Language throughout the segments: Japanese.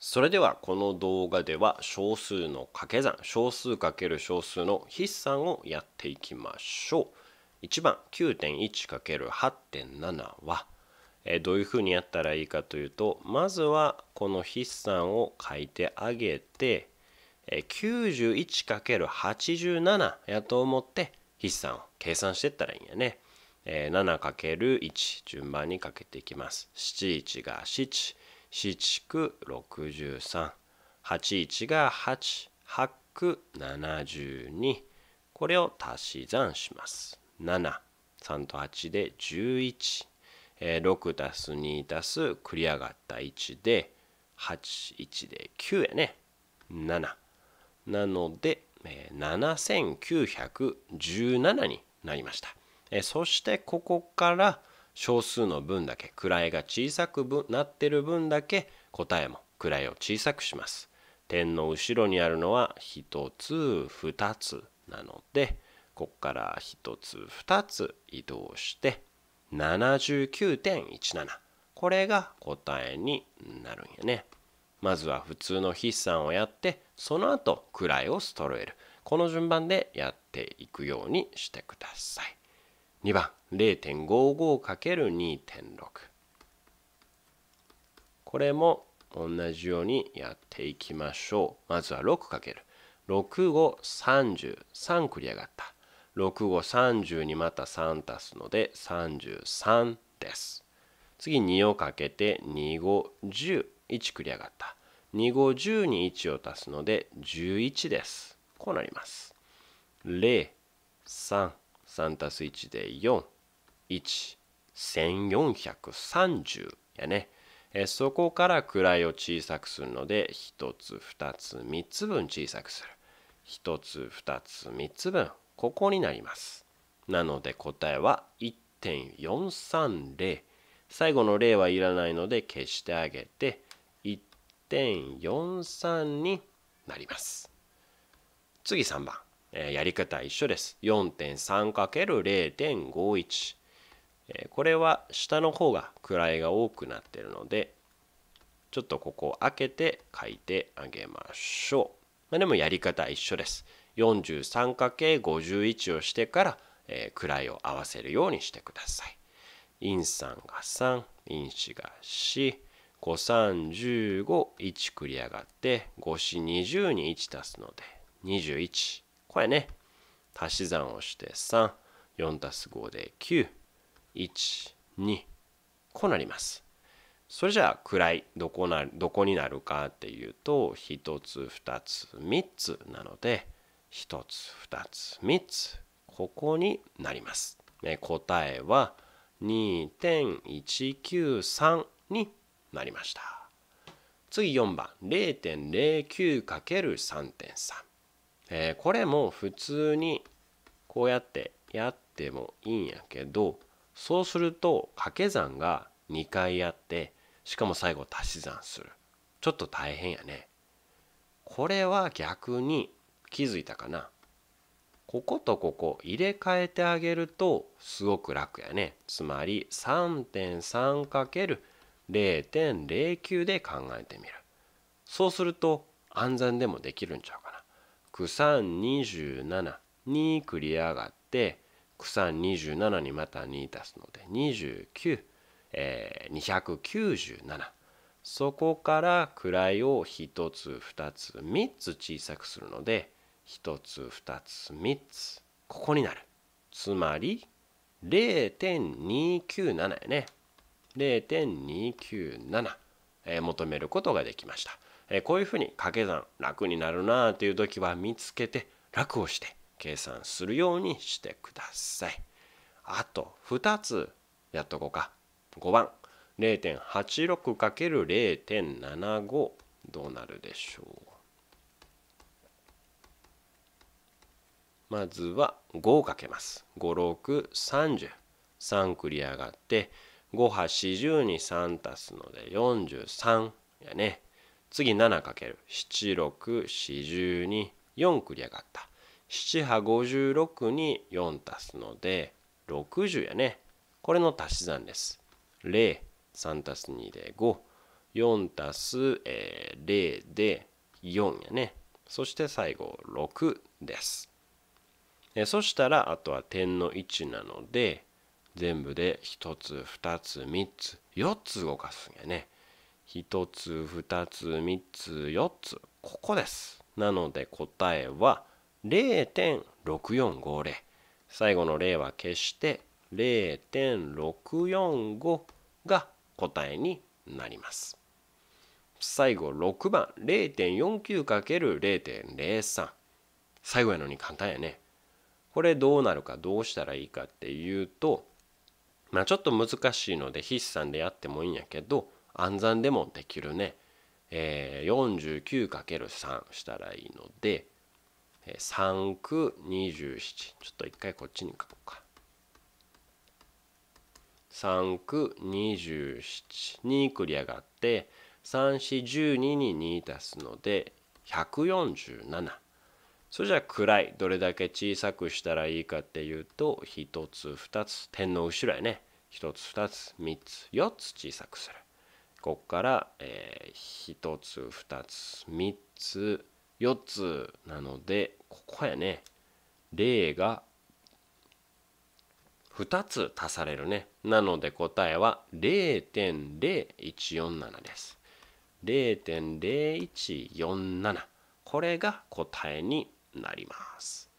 それではこの動画では小数の掛け算小数×小数の筆算をやっていきましょう1番 9.1×8.7 はどういうふうにやったらいいかというとまずはこの筆算を書いてあげて 91×87 やと思って筆算を計算していったらいいんやね。7×1 順番にかけていきます。71が7。四六十三八一が八八九七十二これを足し算します。七三と八で十一六足す二足す繰り上がった一で、八一で九やね。七なので、えー、7917になりました。そしてここから、小数の分だけ位が小さくなってる分だけ答えも位を小さくします。点の後ろにあるのは1つ2つなのでこっから1つ2つ移動して79.17これが答えになるんやね。まずは普通の筆算をやってその後位を揃えるこの順番でやっていくようにしてください。2番 0.55×2.6 これも同じようにやっていきましょうまずは 6×6533 繰り上がった6530にまた3足すので33です次2をかけて2510 1繰り上がった2510に1を足すので11ですこうなります0 3 3たす1で4。1430やね。そこから位を小さくするので、1つ、2つ、3つ分小さくする。1つ、2つ、3つ分。ここになります。なので答えは1.430。最後の例はいらないので消してあげて、1.43になります。次3番。やり方一緒です。4.3×0.51、これは下の方が位が多くなってるので、ちょっとここを開けて書いてあげましょう。まあ、でもやり方一緒です。43×51 をしてから、えー、位を合わせるようにしてください。陰3が3、陰4が4、5、3、15、1繰り上がって、5、4、20に1足すので、21。これね、足し算をして3、4たす5で9、1、2、こうなります。それじゃあ位どこなどこになるかっていうと1つ2つ3つなので1つ2つ3つここになります。ね、答えは2.193になりました。次4番 0.09×3.3。えー、これも普通にこうやってやってもいいんやけどそうすると掛け算が2回やってしかも最後足し算するちょっと大変やねこれは逆に気づいたかなこことここ入れ替えてあげるとすごく楽やねつまり 3.3×0.09 で考えてみるそうすると暗算でもできるんちゃうかなク27に繰り上がってクサン27にまた2足すので29、えー、297そこから位を1つ2つ3つ小さくするので1つ2つ3つここになるつまり0.297やね0.297、えー、求めることができましたえこういうふうに掛け算楽になるなあという時は見つけて楽をして計算するようにしてください。あと2つやっとこうか。5番 0.86×0.75 どうなるでしょうまずは5をかけます。5630。3繰り上がって5波40に3足すので43やね。次 7×7642 4繰り上がった7波56に4足すので60やねこれの足し算です03足す2で54足す、えー、0で4やねそして最後6ですえそしたらあとは点の位置なので全部で1つ2つ3つ4つ動かすんやね1つ2つ3つ4つここですなので答えは0.6450最後の0は消して0.645が答えになります最後6番 0.49×0.03 最後やのに簡単やねこれどうなるかどうしたらいいかっていうとまあちょっと難しいので筆算でやってもいいんやけど暗算でもできるね、えー、49×3 したらいいので3区27ちょっと一回こっちに書こうか3区2 7に繰り上がって3412に2足すので147それじゃあ位どれだけ小さくしたらいいかっていうと1つ2つ点の後ろやね1つ2つ3つ4つ小さくする。ここから、えー、1つ2つ3つ4つなのでここやね0が2つ足されるねなので答えは0.0147です0.0147これが答えになります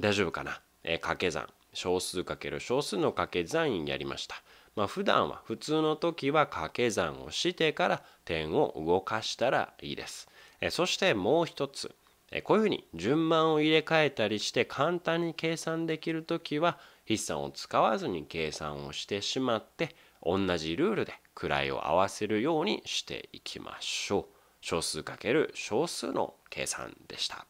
大丈夫かな、えー、掛け算小数かける小数の掛け算やりましたまあ、普段は普通の時は掛け算をしてから点を動かしたらいいです。えそしてもう一つえこういうふうに順番を入れ替えたりして簡単に計算できる時は筆算を使わずに計算をしてしまって同じルールで位を合わせるようにしていきましょう。小数×小数の計算でした。